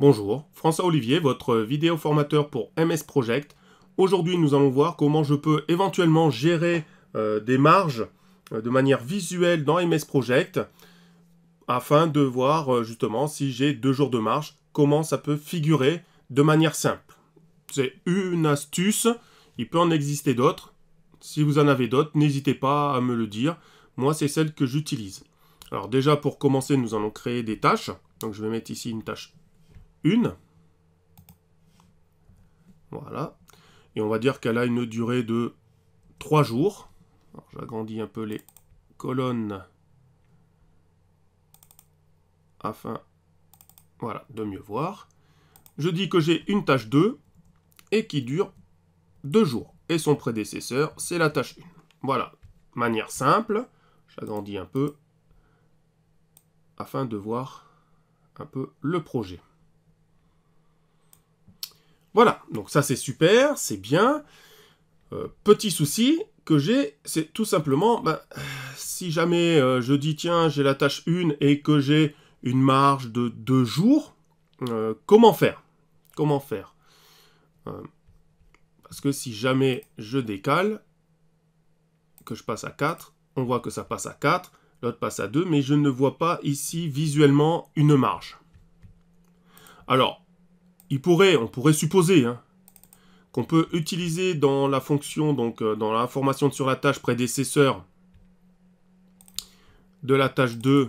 Bonjour, François Olivier, votre vidéo formateur pour MS Project. Aujourd'hui, nous allons voir comment je peux éventuellement gérer euh, des marges euh, de manière visuelle dans MS Project afin de voir euh, justement si j'ai deux jours de marge, comment ça peut figurer de manière simple. C'est une astuce, il peut en exister d'autres. Si vous en avez d'autres, n'hésitez pas à me le dire. Moi, c'est celle que j'utilise. Alors déjà, pour commencer, nous allons créer des tâches. Donc je vais mettre ici une tâche une. Voilà. Et on va dire qu'elle a une durée de trois jours. J'agrandis un peu les colonnes afin voilà, de mieux voir. Je dis que j'ai une tâche 2 et qui dure deux jours. Et son prédécesseur, c'est la tâche 1. Voilà, manière simple. J'agrandis un peu afin de voir un peu le projet. Voilà, donc ça c'est super, c'est bien. Euh, petit souci que j'ai, c'est tout simplement, bah, si jamais euh, je dis tiens, j'ai la tâche 1 et que j'ai une marge de 2 jours, euh, comment faire Comment faire Parce que si jamais je décale, que je passe à 4, on voit que ça passe à 4, l'autre passe à 2, mais je ne vois pas ici visuellement une marge. Alors, pourrait, on pourrait supposer hein, qu'on peut utiliser dans la fonction, donc euh, dans l'information sur la tâche prédécesseur de la tâche 2,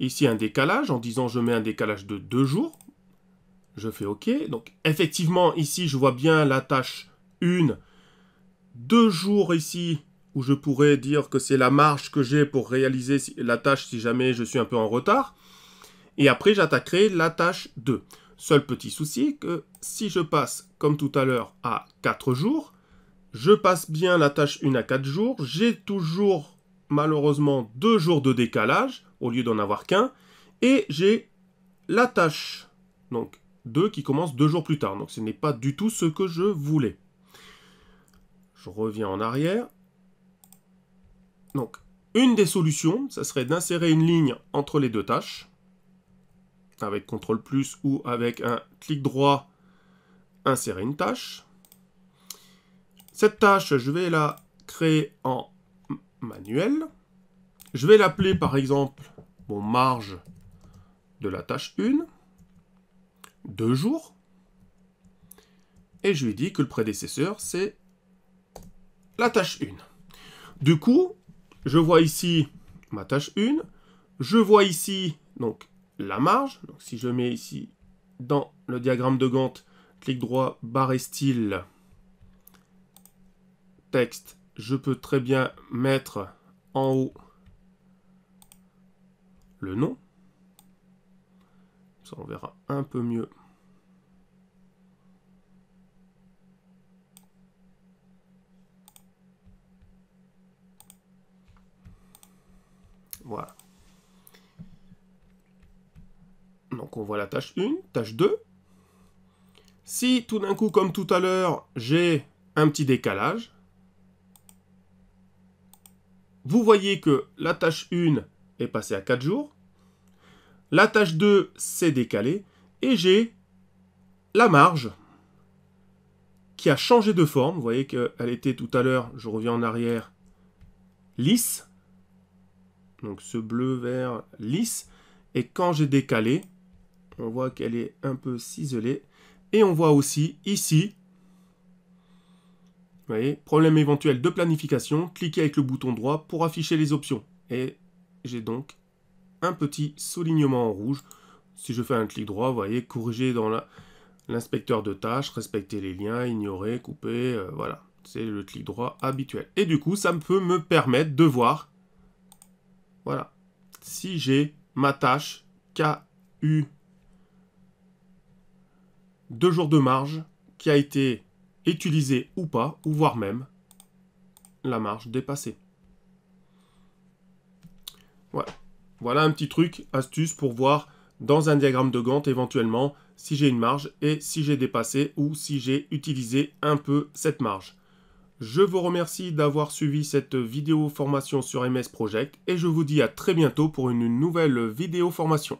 ici un décalage, en disant je mets un décalage de 2 jours. Je fais OK. Donc effectivement, ici, je vois bien la tâche 1, 2 jours ici, où je pourrais dire que c'est la marge que j'ai pour réaliser la tâche si jamais je suis un peu en retard. Et après, j'attaquerai la tâche 2. Seul petit souci que si je passe, comme tout à l'heure, à 4 jours, je passe bien la tâche 1 à 4 jours, j'ai toujours malheureusement 2 jours de décalage, au lieu d'en avoir qu'un, et j'ai la tâche, donc 2 qui commence 2 jours plus tard, donc ce n'est pas du tout ce que je voulais. Je reviens en arrière. Donc, une des solutions, ça serait d'insérer une ligne entre les deux tâches avec CTRL plus ou avec un clic droit, insérer une tâche. Cette tâche, je vais la créer en manuel. Je vais l'appeler par exemple mon marge de la tâche 1, 2 jours, et je lui dis que le prédécesseur, c'est la tâche 1. Du coup, je vois ici ma tâche 1, je vois ici donc la marge. Donc si je mets ici dans le diagramme de Gantt, clic droit, barre et style, texte, je peux très bien mettre en haut le nom. Ça, on verra un peu mieux. Voilà. Donc on voit la tâche 1, hmm. tâche 2. Si tout d'un coup, comme tout à l'heure, j'ai un petit décalage, vous voyez que la tâche 1 est passée à 4 jours, la tâche 2 s'est décalée, et j'ai la marge qui a changé de forme. Vous voyez qu'elle était tout à l'heure, je reviens en arrière, lisse. Donc ce bleu-vert lisse. Et quand j'ai décalé, on voit qu'elle est un peu ciselée. Et on voit aussi ici, vous voyez, problème éventuel de planification, cliquez avec le bouton droit pour afficher les options. Et j'ai donc un petit soulignement en rouge. Si je fais un clic droit, vous voyez, corriger dans l'inspecteur de tâches, respecter les liens, ignorer, couper, euh, voilà. C'est le clic droit habituel. Et du coup, ça peut me permettre de voir, voilà, si j'ai ma tâche KU deux jours de marge qui a été utilisée ou pas, ou voire même la marge dépassée. Voilà. voilà un petit truc, astuce pour voir dans un diagramme de Gantt éventuellement si j'ai une marge et si j'ai dépassé ou si j'ai utilisé un peu cette marge. Je vous remercie d'avoir suivi cette vidéo formation sur MS Project et je vous dis à très bientôt pour une nouvelle vidéo formation.